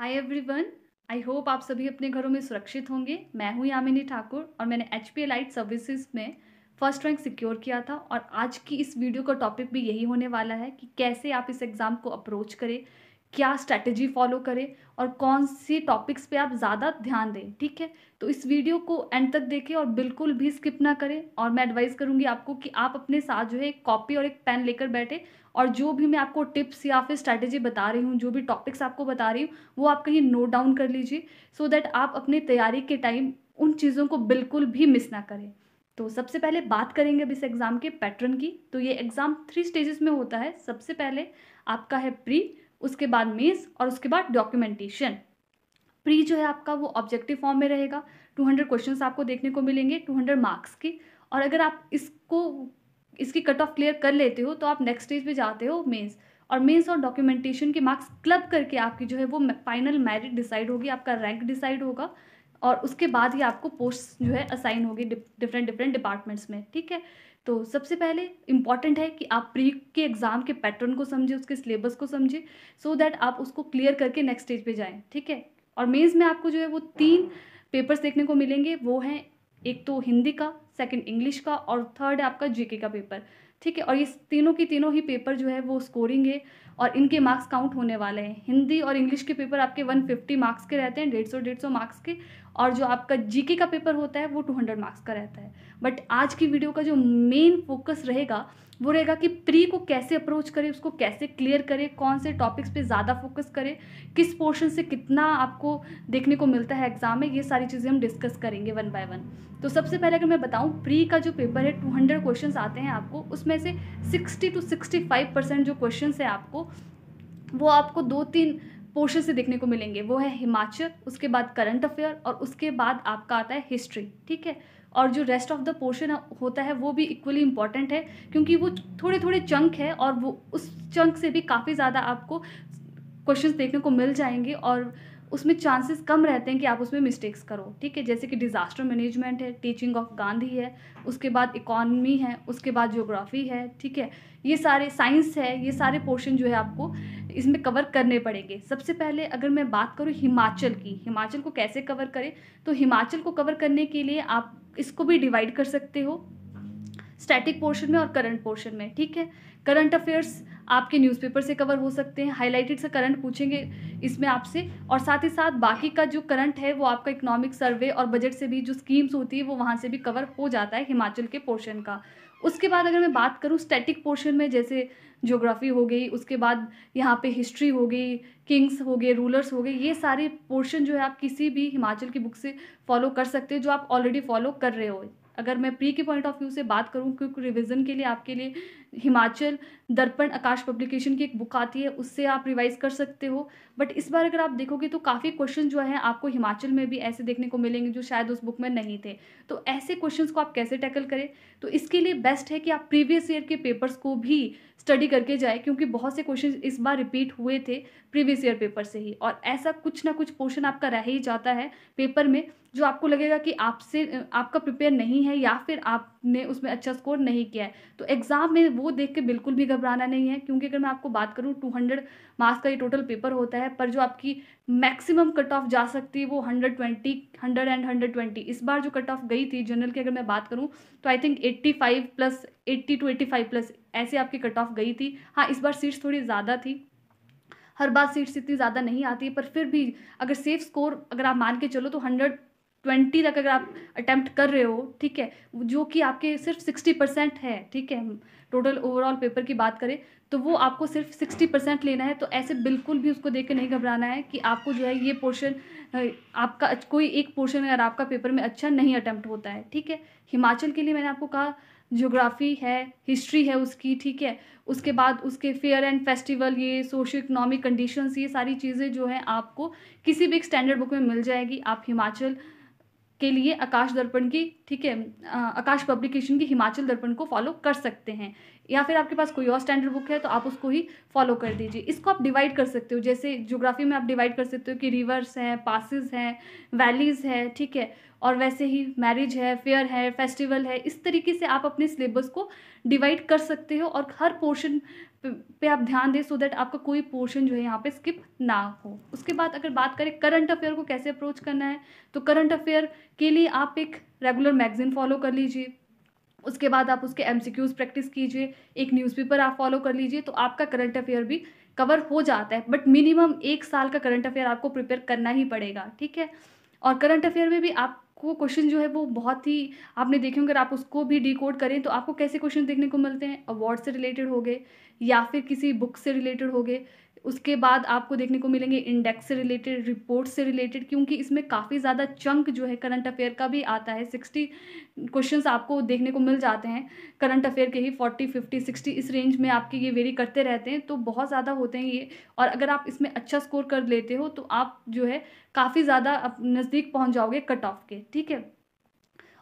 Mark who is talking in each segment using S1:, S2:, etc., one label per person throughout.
S1: hi everyone I hope आप सभी अपने घरों में सुरक्षित होंगे मैं हूँ यामिनी ठाकुर और मैंने एच पी लाइट सर्विसेज में फर्स्ट रैंक सिक्योर किया था और आज की इस वीडियो का टॉपिक भी यही होने वाला है कि कैसे आप इस एग्ज़ाम को अप्रोच करें क्या स्ट्रैटेजी फॉलो करें और कौन सी टॉपिक्स पे आप ज़्यादा ध्यान दें ठीक है तो इस वीडियो को एंड तक देखें और बिल्कुल भी स्किप ना करें और मैं एडवाइस करूँगी आपको कि आप अपने साथ जो है एक कॉपी और एक पेन लेकर बैठे और जो भी मैं आपको टिप्स या फिर स्ट्रैटेजी बता रही हूँ जो भी टॉपिक्स आपको बता रही हूँ वो आप कहीं नोट डाउन कर लीजिए सो so दैट आप अपनी तैयारी के टाइम उन चीज़ों को बिल्कुल भी मिस ना करें तो सबसे पहले बात करेंगे अब इस एग्ज़ाम के पैटर्न की तो ये एग्ज़ाम थ्री स्टेजेस में होता है सबसे पहले आपका है प्री उसके बाद मीन्स और उसके बाद डॉक्यूमेंटेशन प्री जो है आपका वो ऑब्जेक्टिव फॉर्म में रहेगा 200 क्वेश्चन आपको देखने को मिलेंगे 200 मार्क्स के और अगर आप इसको इसकी कट ऑफ क्लियर कर लेते हो तो आप नेक्स्ट स्टेज पे जाते हो मेंस और मेंस और डॉक्यूमेंटेशन के मार्क्स क्लब करके आपकी जो है वो फाइनल मेरिट डिसाइड होगी आपका रैंक डिसाइड होगा और उसके बाद ही आपको पोस्ट जो है असाइन होगी डिफरेंट डिफरेंट डिपार्टमेंट्स में ठीक है तो सबसे पहले इम्पॉर्टेंट है कि आप प्री के एग्ज़ाम के पैटर्न को समझें उसके सिलेबस को समझें सो दैट आप उसको क्लियर करके नेक्स्ट स्टेज पे जाएं ठीक है और मेन्स में आपको जो है वो तीन पेपर्स देखने को मिलेंगे वो हैं एक तो हिंदी का सेकंड इंग्लिश का और थर्ड आपका जीके का पेपर ठीक है और ये तीनों की तीनों ही पेपर जो है वो स्कोरिंग है और इनके मार्क्स काउंट होने वाले हैं हिंदी और इंग्लिश के पेपर आपके 150 मार्क्स के रहते हैं डेढ़ सौ डेढ़ सौ मार्क्स के और जो आपका जीके का पेपर होता है वो टू हंड्रेड मार्क्स का रहता है बट आज की वीडियो का जो मेन फोकस रहेगा वो रहेगा कि प्री को कैसे अप्रोच करें उसको कैसे क्लियर करें कौन से टॉपिक्स पे ज़्यादा फोकस करें किस पोर्शन से कितना आपको देखने को मिलता है एग्ज़ाम में ये सारी चीज़ें हम डिस्कस करेंगे वन बाय वन तो सबसे पहले अगर मैं बताऊँ प्री का जो पेपर है टू हंड्रेड क्वेश्चन आते हैं आपको उसमें से sixty to sixty five percent जो क्वेश्चन है आपको वो आपको दो तीन पोर्शन से देखने को मिलेंगे वो है हिमाचल उसके बाद करंट अफेयर और उसके बाद आपका आता है हिस्ट्री ठीक है और जो रेस्ट ऑफ द पोर्शन होता है वो भी इक्वली इम्पॉर्टेंट है क्योंकि वो थोड़े थोड़े चंक है और वो उस चंक से भी काफ़ी ज़्यादा आपको क्वेश्चंस देखने को मिल जाएंगे और उसमें चांसेस कम रहते हैं कि आप उसमें मिस्टेक्स करो ठीक है जैसे कि डिज़ास्टर मैनेजमेंट है टीचिंग ऑफ गांधी है उसके बाद इकॉनमी है उसके बाद ज्योग्राफी है ठीक है ये सारे साइंस है ये सारे पोर्शन जो है आपको इसमें कवर करने पड़ेंगे सबसे पहले अगर मैं बात करूँ हिमाचल की हिमाचल को कैसे कवर करें तो हिमाचल को कवर करने के लिए आप इसको भी डिवाइड कर सकते हो स्टैटिक पोर्शन में और करंट पोर्शन में ठीक है करंट अफेयर्स आपके न्यूज़पेपर से कवर हो सकते हैं हाईलाइटेड से करंट पूछेंगे इसमें आपसे और साथ ही साथ बाकी का जो करंट है वो आपका इकोनॉमिक सर्वे और बजट से भी जो स्कीम्स होती है वो वहाँ से भी कवर हो जाता है हिमाचल के पोर्शन का उसके बाद अगर मैं बात करूँ स्टैटिक पोर्शन में जैसे ज्योग्राफी हो गई उसके बाद यहाँ पे हिस्ट्री हो गई किंग्स हो गए रूलर्स हो गए ये सारे पोर्शन जो है आप किसी भी हिमाचल की बुक से फॉलो कर सकते हैं जो आप ऑलरेडी फॉलो कर रहे हो अगर मैं प्री के पॉइंट ऑफ व्यू से बात करूँ क्योंकि रिविज़न के लिए आपके लिए हिमाचल दर्पण आकाश पब्लिकेशन की एक बुक आती है उससे आप रिवाइज कर सकते हो बट इस बार अगर आप देखोगे तो काफ़ी क्वेश्चन जो है आपको हिमाचल में भी ऐसे देखने को मिलेंगे जो शायद उस बुक में नहीं थे तो ऐसे क्वेश्चन को आप कैसे टैकल करें तो इसके लिए बेस्ट है कि आप प्रीवियस ईयर के पेपर्स को भी स्टडी करके जाए क्योंकि बहुत से क्वेश्चन इस बार रिपीट हुए थे प्रीवियस ईयर पेपर से ही और ऐसा कुछ ना कुछ पोर्शन आपका रह ही जाता है पेपर में जो आपको लगेगा कि आपसे आपका प्रिपेयर नहीं है या फिर आप आपने उसमें अच्छा स्कोर नहीं किया है तो एग्ज़ाम में वो देख के बिल्कुल भी घबराना नहीं है क्योंकि अगर मैं आपको बात करूँ टू हंड्रेड मार्क्स का ये टोटल पेपर होता है पर जो आपकी मैक्सिमम कट ऑफ जा सकती है वो hundred twenty hundred and hundred twenty इस बार जो कट ऑफ गई थी जनरल की अगर मैं बात करूँ तो I think eighty five plus eighty to eighty five plus ऐसे आपकी कट ऑफ गई थी हाँ इस बार सीट्स थोड़ी ज़्यादा थी हर बार सीट्स इतनी ज़्यादा नहीं आती पर फिर भी अगर सेफ स्कोर अगर आप मान के चलो तो हंड्रेड ट्वेंटी तक अगर आप अटैम्प्ट कर रहे हो ठीक है जो कि आपके सिर्फ सिक्सटी परसेंट है ठीक है टोटल ओवरऑल पेपर की बात करें तो वो आपको सिर्फ सिक्सटी परसेंट लेना है तो ऐसे बिल्कुल भी उसको देख के नहीं घबराना है कि आपको जो है ये पोर्शन आपका कोई एक पोर्शन अगर आपका पेपर में अच्छा नहीं अटैम्प्ट होता है ठीक है हिमाचल के लिए मैंने आपको कहा जोग्राफी है हिस्ट्री है उसकी ठीक है उसके बाद उसके फेयर एंड फेस्टिवल ये सोशो इकनॉमिक कंडीशंस ये सारी चीज़ें जो हैं आपको किसी भी एक स्टैंडर्ड बुक में मिल जाएगी आप हिमाचल के लिए आकाश दर्पण की ठीक है आकाश पब्लिकेशन की हिमाचल दर्पण को फॉलो कर सकते हैं या फिर आपके पास कोई और स्टैंडर्ड बुक है तो आप उसको ही फॉलो कर दीजिए इसको आप डिवाइड कर सकते हो जैसे जोग्राफी में आप डिवाइड कर सकते हो कि रिवर्स हैं पासिस हैं वैलीज़ है ठीक है और वैसे ही मैरिज है फेयर है फेस्टिवल है इस तरीके से आप अपने सिलेबस को डिवाइड कर सकते हो और हर पोर्शन पे आप ध्यान दें सो दैट आपका कोई पोर्शन जो है यहाँ पे स्किप ना हो उसके बाद अगर बात करें करंट अफेयर को कैसे अप्रोच करना है तो करंट अफेयर के लिए आप एक रेगुलर मैगजीन फॉलो कर लीजिए उसके बाद आप उसके एम प्रैक्टिस कीजिए एक न्यूज़पेपर आप फॉलो कर लीजिए तो आपका करंट अफेयर भी कवर हो जाता है बट मिनिमम एक साल का करंट अफेयर आपको प्रिपेयर करना ही पड़ेगा ठीक है और करंट अफेयर में भी आपको क्वेश्चन जो है वो बहुत ही आपने देखे होंगे अगर आप उसको भी डी करें तो आपको कैसे क्वेश्चन देखने को मिलते हैं अवार्ड से रिलेटेड हो गए या फिर किसी बुक से रिलेटेड हो गए उसके बाद आपको देखने को मिलेंगे इंडेक्स से रिलेटेड रिपोर्ट से रिलेटेड क्योंकि इसमें काफ़ी ज़्यादा चंक जो है करंट अफेयर का भी आता है सिक्सटी क्वेश्चंस आपको देखने को मिल जाते हैं करंट अफेयर के ही फोर्टी फिफ्टी सिक्सटी इस रेंज में आपके ये वेरी करते रहते हैं तो बहुत ज़्यादा होते हैं ये और अगर आप इसमें अच्छा स्कोर कर लेते हो तो आप जो है काफ़ी ज़्यादा नज़दीक पहुँच जाओगे कट ऑफ के ठीक है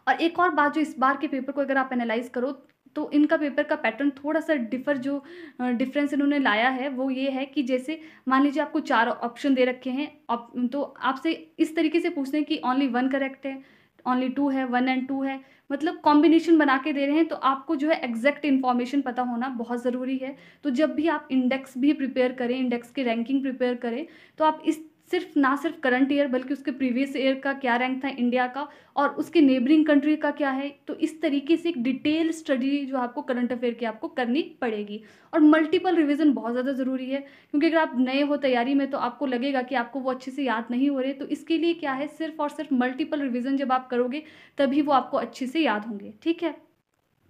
S1: और एक और बात जो इस बार के पेपर को अगर आप एनालाइज करो तो इनका पेपर का पैटर्न थोड़ा सा डिफर जो डिफरेंस इन्होंने लाया है वो ये है कि जैसे मान लीजिए आपको चार ऑप्शन दे रखे हैं तो आपसे इस तरीके से पूछते हैं कि ओनली वन करेक्ट है ओनली टू है वन एंड टू है मतलब कॉम्बिनेशन बना के दे रहे हैं तो आपको जो है एग्जैक्ट इन्फॉर्मेशन पता होना बहुत ज़रूरी है तो जब भी आप इंडेक्स भी प्रिपेयर करें इंडेक्स की रैंकिंग प्रिपेयर करें तो आप इस सिर्फ ना सिर्फ करंट ईयर बल्कि उसके प्रीवियस ईयर का क्या रैंक था इंडिया का और उसके नेबरिंग कंट्री का क्या है तो इस तरीके से एक डिटेल स्टडी जो आपको करंट अफेयर की आपको करनी पड़ेगी और मल्टीपल रिविज़न बहुत ज़्यादा ज़रूरी है क्योंकि अगर आप नए हो तैयारी में तो आपको लगेगा कि आपको वो अच्छे से याद नहीं हो रहे तो इसके लिए क्या है सिर्फ और सिर्फ मल्टीपल रिविज़न जब आप करोगे तभी वो आपको अच्छे से याद होंगे ठीक है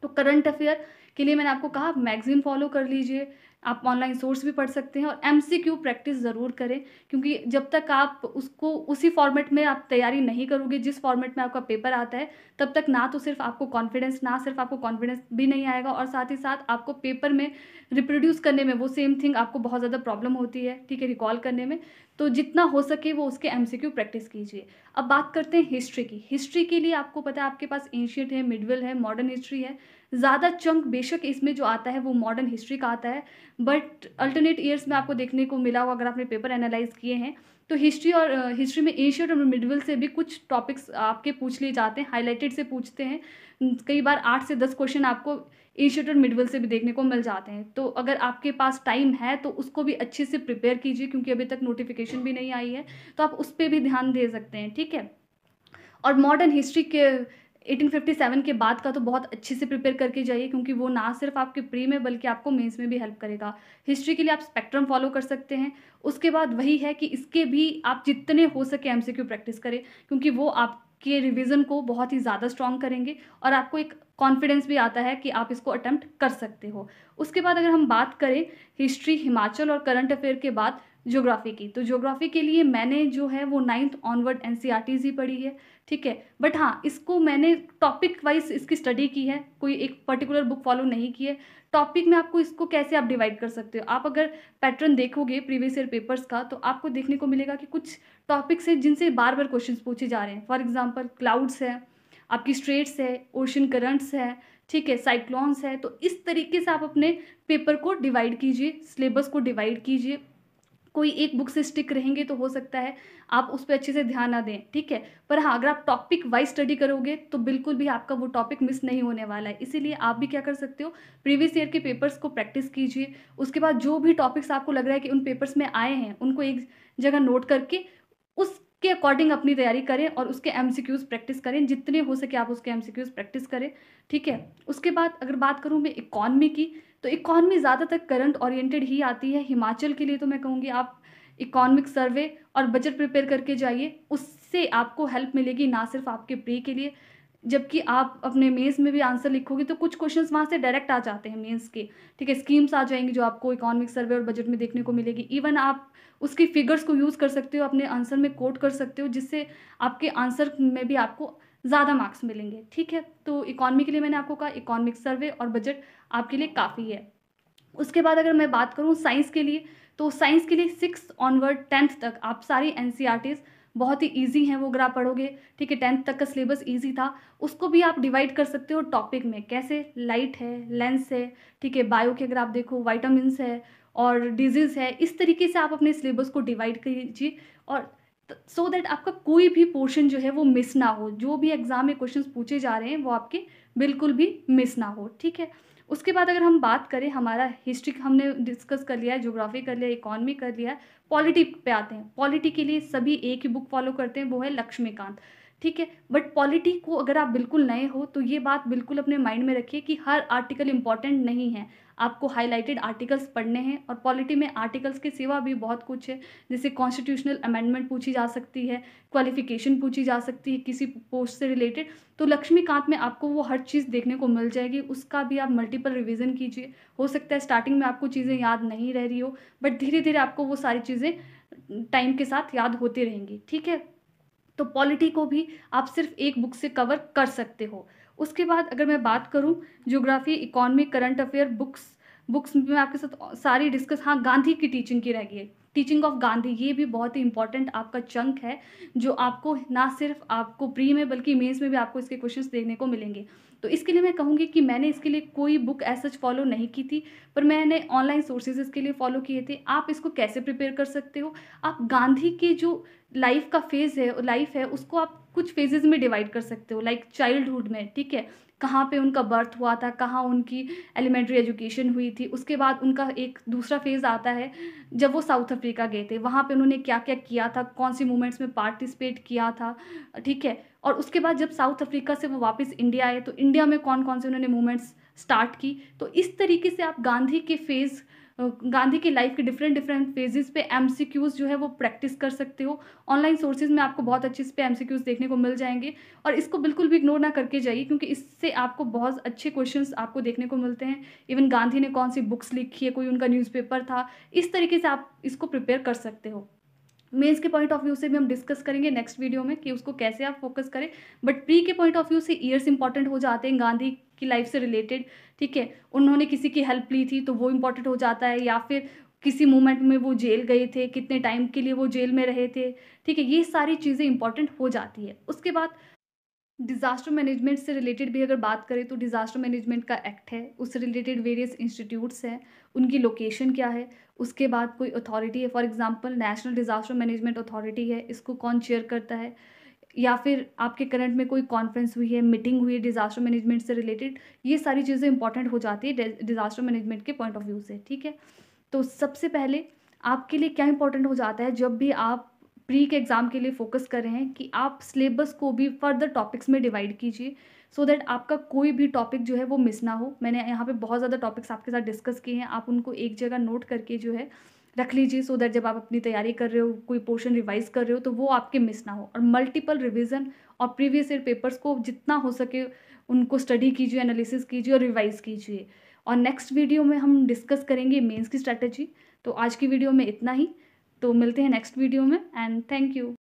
S1: तो करंट अफेयर के लिए मैंने आपको कहा मैगजीन फॉलो कर लीजिए आप ऑनलाइन सोर्स भी पढ़ सकते हैं और एम प्रैक्टिस ज़रूर करें क्योंकि जब तक आप उसको उसी फॉर्मेट में आप तैयारी नहीं करोगे जिस फॉर्मेट में आपका पेपर आता है तब तक ना तो सिर्फ आपको कॉन्फिडेंस ना सिर्फ आपको कॉन्फिडेंस भी नहीं आएगा और साथ ही साथ आपको पेपर में रिप्रोड्यूस करने में वो सेम थिंग आपको बहुत ज़्यादा प्रॉब्लम होती है ठीक है रिकॉल करने में तो जितना हो सके वो उसके एम प्रैक्टिस कीजिए अब बात करते हैं हिस्ट्री की हिस्ट्री के लिए आपको पता है आपके पास एंशियट है मिडवल है मॉडर्न हिस्ट्री है ज़्यादा चंक बेशक इसमें जो आता है वो मॉडर्न हिस्ट्री का आता है बट अल्टरनेट ईयर्स में आपको देखने को मिला हुआ अगर आपने पेपर एनालाइज किए हैं तो हिस्ट्री और हिस्ट्री में एशियट और मिडवल से भी कुछ टॉपिक्स आपके पूछ लिए जाते हैं हाईलाइटेड से पूछते हैं कई बार आठ से दस क्वेश्चन आपको एशियट और मिडवल से भी देखने को मिल जाते हैं तो अगर आपके पास टाइम है तो उसको भी अच्छे से प्रिपेयर कीजिए क्योंकि अभी तक नोटिफिकेशन भी नहीं आई है तो आप उस पर भी ध्यान दे सकते हैं ठीक है और मॉडर्न हिस्ट्री के 1857 के बाद का तो बहुत अच्छे से प्रिपेयर करके जाइए क्योंकि वो ना सिर्फ आपके प्री में बल्कि आपको मेंस में भी हेल्प करेगा हिस्ट्री के लिए आप स्पेक्ट्रम फॉलो कर सकते हैं उसके बाद वही है कि इसके भी आप जितने हो सके एम प्रैक्टिस करें क्योंकि वो आपके रिविज़न को बहुत ही ज़्यादा स्ट्रॉन्ग करेंगे और आपको एक कॉन्फिडेंस भी आता है कि आप इसको अटैम्प्ट कर सकते हो उसके बाद अगर हम बात करें हिस्ट्री हिमाचल और करंट अफेयर के बाद ज्योग्राफी की तो ज्योग्राफी के लिए मैंने जो है वो नाइन्थ ऑनवर्ड एन सी पढ़ी है ठीक है बट हाँ इसको मैंने टॉपिक वाइज इसकी स्टडी की है कोई एक पर्टिकुलर बुक फॉलो नहीं की है टॉपिक में आपको इसको कैसे आप डिवाइड कर सकते हो आप अगर पैटर्न देखोगे प्रीवियस ईयर पेपर्स का तो आपको देखने को मिलेगा कि कुछ टॉपिक्स हैं जिनसे बार बार क्वेश्चन पूछे जा रहे हैं फॉर एग्जाम्पल क्लाउड्स है आपकी स्ट्रेट्स है ओशन करंट्स है ठीक है साइक्लॉन्स है तो इस तरीके से आप अपने पेपर को डिवाइड कीजिए सिलेबस को डिवाइड कीजिए कोई एक बुक से स्टिक रहेंगे तो हो सकता है आप उस पर अच्छे से ध्यान ना दें ठीक है पर हाँ अगर आप टॉपिक वाइज स्टडी करोगे तो बिल्कुल भी आपका वो टॉपिक मिस नहीं होने वाला है इसीलिए आप भी क्या कर सकते हो प्रीवियस ईयर के पेपर्स को प्रैक्टिस कीजिए उसके बाद जो भी टॉपिक्स आपको लग रहा है कि उन पेपर्स में आए हैं उनको एक जगह नोट करके के अकॉर्डिंग अपनी तैयारी करें और उसके एम प्रैक्टिस करें जितने हो सके आप उसके एम प्रैक्टिस करें ठीक है उसके बाद अगर बात करूँ मैं इकॉनमी की तो इकॉनमी ज़्यादातर करंट ओरिएंटेड ही आती है हिमाचल के लिए तो मैं कहूँगी आप इकोनॉमिक सर्वे और बजट प्रिपेयर करके जाइए उससे आपको हेल्प मिलेगी ना सिर्फ आपके प्री के लिए जबकि आप अपने मेंस में भी आंसर लिखोगे तो कुछ क्वेश्चंस वहाँ से डायरेक्ट आ जाते हैं मेंस के ठीक है स्कीम्स आ जाएंगी जो आपको इकोनॉमिक सर्वे और बजट में देखने को मिलेगी इवन आप उसकी फिगर्स को यूज़ कर सकते हो अपने आंसर में कोट कर सकते हो जिससे आपके आंसर में भी आपको ज़्यादा मार्क्स मिलेंगे ठीक है तो इकॉनमी के लिए मैंने आपको कहा इकोनॉमिक सर्वे और बजट आपके लिए काफ़ी है उसके बाद अगर मैं बात करूँ साइंस के लिए तो साइंस के लिए सिक्स ऑनवर्ड टेंथ तक आप सारी एन सी आर टीज़ बहुत ही ईजी हैं वो अगर आप पढ़ोगे ठीक है टेंथ तक का सिलेबस ईजी था उसको भी आप डिवाइड कर सकते हो टॉपिक में कैसे लाइट है लेंस है ठीक है बायो के अगर आप देखो वाइटामस है और डिजीज़ है इस तरीके से आप अपने सिलेबस को डिवाइड कीजिए और सो so दैट आपका कोई भी पोर्शन जो है वो मिस ना हो जो भी एग्ज़ाम में क्वेश्चन पूछे जा रहे हैं वो आपके बिल्कुल भी मिस ना हो ठीक है उसके बाद अगर हम बात करें हमारा हिस्ट्री हमने डिस्कस कर लिया है जोग्राफी कर लिया इकोनॉमी कर लिया है पॉलिटी पे आते हैं पॉलिटी के लिए सभी एक ही बुक फॉलो करते हैं वो है लक्ष्मीकांत ठीक है बट पॉलिटी को अगर आप बिल्कुल नए हो तो ये बात बिल्कुल अपने माइंड में रखिए कि हर आर्टिकल इंपॉर्टेंट नहीं है आपको हाईलाइटेड आर्टिकल्स पढ़ने हैं और पॉलिटी में आर्टिकल्स के सिवा भी बहुत कुछ है जैसे कॉन्स्टिट्यूशनल अमेंडमेंट पूछी जा सकती है क्वालिफिकेशन पूछी जा सकती है किसी पोस्ट से रिलेटेड तो लक्ष्मीकांत में आपको वो हर चीज़ देखने को मिल जाएगी उसका भी आप मल्टीपल रिविज़न कीजिए हो सकता है स्टार्टिंग में आपको चीज़ें याद नहीं रह रही हो बट धीरे धीरे आपको वो सारी चीज़ें टाइम के साथ याद होती रहेंगी ठीक है तो पॉलिटी को भी आप सिर्फ एक बुक से कवर कर सकते हो उसके बाद अगर मैं बात करूँ geography economy current affair books books में आपके साथ सारी डिस्कस हाँ गांधी की टीचिंग की रह गई है टीचिंग ऑफ गांधी ये भी बहुत ही इंपॉर्टेंट आपका चंक है जो आपको ना सिर्फ आपको प्री में बल्कि मेंस में भी आपको इसके क्वेश्चंस देखने को मिलेंगे तो इसके लिए मैं कहूँगी कि मैंने इसके लिए कोई बुक एज सच फॉलो नहीं की थी पर मैंने ऑनलाइन सोर्सेज इसके लिए फॉलो किए थे आप इसको कैसे प्रिपेयर कर सकते हो आप गांधी के जो लाइफ का फेज़ है लाइफ है उसको आप कुछ फेजेस में डिवाइड कर सकते हो लाइक चाइल्डहुड में ठीक है कहाँ पे उनका बर्थ हुआ था कहाँ उनकी एलिमेंट्री एजुकेशन हुई थी उसके बाद उनका एक दूसरा फेज़ आता है जब वो साउथ अफ्रीका गए थे वहाँ पे उन्होंने क्या क्या किया था कौन सी मूवमेंट्स में पार्टिसिपेट किया था ठीक है और उसके बाद जब साउथ अफ्रीका से वो वापस इंडिया आए तो इंडिया में कौन कौन से उन्होंने मूवमेंट्स स्टार्ट की तो इस तरीके से आप गांधी के फेज़ गांधी की लाइफ के डिफरेंट डिफरेंट फेजेस पे एम जो है वो प्रैक्टिस कर सकते हो ऑनलाइन सोर्सेज में आपको बहुत अच्छे इस पर एम देखने को मिल जाएंगे और इसको बिल्कुल भी इग्नोर ना करके जाइए क्योंकि इससे आपको बहुत अच्छे क्वेश्चन आपको देखने को मिलते हैं इवन गांधी ने कौन सी बुक्स लिखी है कोई उनका न्यूज़पेपर था इस तरीके से आप इसको प्रिपेयर कर सकते हो मेल्स के पॉइंट ऑफ व्यू से भी हम डिस्कस करेंगे नेक्स्ट वीडियो में कि उसको कैसे आप फोकस करें बट प्री के पॉइंट ऑफ व्यू से ईयर्स इंपॉर्टेंट हो जाते हैं गांधी की लाइफ से रिलेटेड ठीक है उन्होंने किसी की हेल्प ली थी तो वो इम्पॉर्टेंट हो जाता है या फिर किसी मोमेंट में वो जेल गए थे कितने टाइम के लिए वो जेल में रहे थे ठीक है ये सारी चीज़ें इंपॉर्टेंट हो जाती है उसके बाद डिज़ास्टर मैनेजमेंट से रिलेटेड भी अगर बात करें तो डिज़ास्टर मैनेजमेंट का एक्ट है उससे रिलेटेड वेरियस इंस्टीट्यूट्स हैं उनकी लोकेशन क्या है उसके बाद कोई अथॉरिटी है for example national disaster management authority है इसको कौन चेयर करता है या फिर आपके करंट में कोई कॉन्फ्रेंस हुई है मीटिंग हुई है डिज़ास्टर मैनेजमेंट से रिलेटेड ये सारी चीज़ें इंपॉर्टेंट हो जाती है डिज़ास्टर मैनेजमेंट के पॉइंट ऑफ व्यू से ठीक है तो सबसे पहले आपके लिए क्या इंपॉर्टेंट हो जाता है जब भी आप प्री के एग्ज़ाम के लिए फ़ोकस कर रहे हैं कि आप सिलेबस को भी फर्दर टॉपिक्स में डिवाइड कीजिए सो दैट आपका कोई भी टॉपिक जो है वो मिस ना हो मैंने यहाँ पे बहुत ज़्यादा टॉपिक्स आपके साथ डिस्कस किए हैं आप उनको एक जगह नोट करके जो है रख लीजिए सो दैट जब आप अपनी तैयारी कर रहे हो कोई पोर्शन रिवाइज कर रहे हो तो वो आपके मिस ना हो और मल्टीपल रिविज़न और प्रीवियस ईयर पेपर्स को जितना हो सके उनको स्टडी कीजिए एनालिसिस कीजिए और रिवाइज़ कीजिए और नेक्स्ट वीडियो में हम डिस्कस करेंगे मेंस की स्ट्रैटेजी तो आज की वीडियो में इतना ही तो मिलते हैं नेक्स्ट वीडियो में एंड थैंक यू